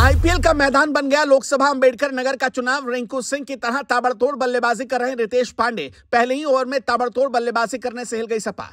IPL का मैदान बन गया लोकसभा अंबेडकर नगर का चुनाव रिंकू सिंह की तरह ताबड़तोड़ बल्लेबाजी कर रहे रितेश पांडे पहले ही ओवर में ताबड़तोड़ बल्लेबाजी करने से हिल गई सपा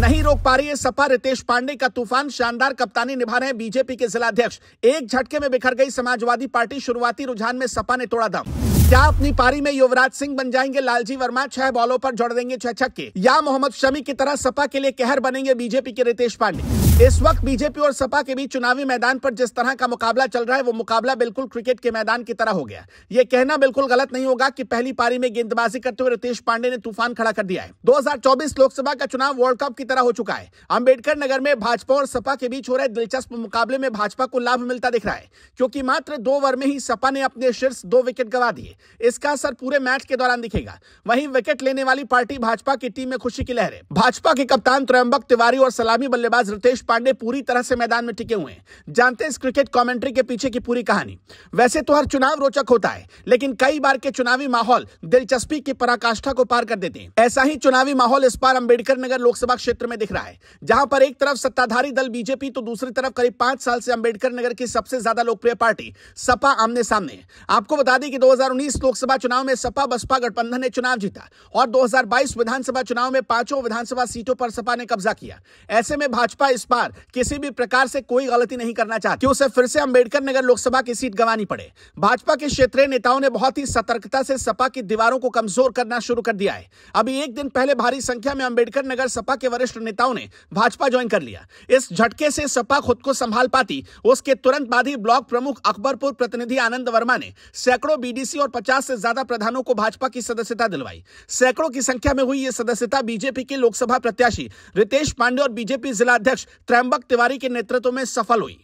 नहीं रोक पा रही है सपा रितेश पांडे का तूफान शानदार कप्तानी निभा रहे हैं बीजेपी के जिलाध्यक्ष एक झटके में बिखर गई समाजवादी पार्टी शुरुआती रुझान में सपा ने तोड़ा दम क्या अपनी पारी में युवराज सिंह बन जाएंगे लालजी वर्मा छह बॉलों पर जोड़ देंगे छह छक्के या मोहम्मद शमी की तरह सपा के लिए कहर बनेंगे बीजेपी के रितेश पांडे इस वक्त बीजेपी और सपा के बीच चुनावी मैदान पर जिस तरह का मुकाबला चल रहा है वो मुकाबला बिल्कुल क्रिकेट के मैदान की तरह हो गया ये कहना बिल्कुल गलत नहीं होगा कि पहली पारी में गेंदबाजी करते हुए रितेश पांडे ने तूफान खड़ा कर दिया है 2024 लोकसभा का चुनाव वर्ल्ड कप की तरह हो चुका है अम्बेडकर नगर में भाजपा और सपा के बीच हो रहे दिलचस्प मुकाबले में भाजपा को लाभ मिलता दिख रहा है क्योंकि मात्र दो ओवर में ही सपा ने अपने शीर्ष दो विकेट गवा दिए इसका असर पूरे मैच के दौरान दिखेगा वही विकेट लेने वाली पार्टी भाजपा की टीम में खुशी की लहर है भाजपा के कप्तान त्रयंबक तिवारी और सलामी बल्लेबाज रितेश पांडे पूरी तरह से मैदान में टिके हुए हैं जानते हैं इस क्रिकेट कमेंट्री के पीछे की पूरी कहानी वैसे तो हर चुनाव रोचक होता है लेकिन कई बार के चुनावी माहौल दिलचस्पी की पराकाष्ठा को पार कर देते हैं ऐसा ही चुनावी माहौल इस बार अंबेडकर नगर लोकसभा क्षेत्र में दिख रहा है जहां पर एक तरफ सत्ताधारी दल बीजेपी तो दूसरी तरफ करीब पांच साल से अंबेडकर नगर की सबसे ज्यादा लोकप्रिय पार्टी सपा आमने सामने आपको बता दें कि 2019 लोकसभा चुनाव में सपा बसपा गठबंधन ने चुनाव जीता और 2022 विधानसभा चुनाव में पांचों विधानसभा सीटों पर सपा ने कब्जा किया ऐसे में भाजपा इस पार किसी भी प्रकार से कोई गलती नहीं करना चाहती उसे फिर से अंबेडकर नगर लोकसभा की सीट गंवानी पड़े भाजपा के क्षेत्रीय नेताओं ने बहुत ही सतर्कता से सपा की दीवारों को कमजोर करना शुरू कर दिया है अभी एक दिन पहले भारी संख्या में अम्बेडकर नगर सपा के वरिष्ठ नेताओं ने भाजपा ज्वाइन कर लिया इस झटके से सपा खुद को संभाल पाती उसके तुरंत बाद ही ब्लॉक प्रमुख अकबरपुर प्रतिनिधि आनंद वर्मा ने सैकड़ों बीडीसी और पचास से ज्यादा प्रधानों को भाजपा की सदस्यता दिलवाई सैकड़ों की संख्या में हुई यह सदस्यता बीजेपी के लोकसभा प्रत्याशी रितेश पांडे और बीजेपी जिला अध्यक्ष त्रैंबक तिवारी के नेतृत्व में सफल हुई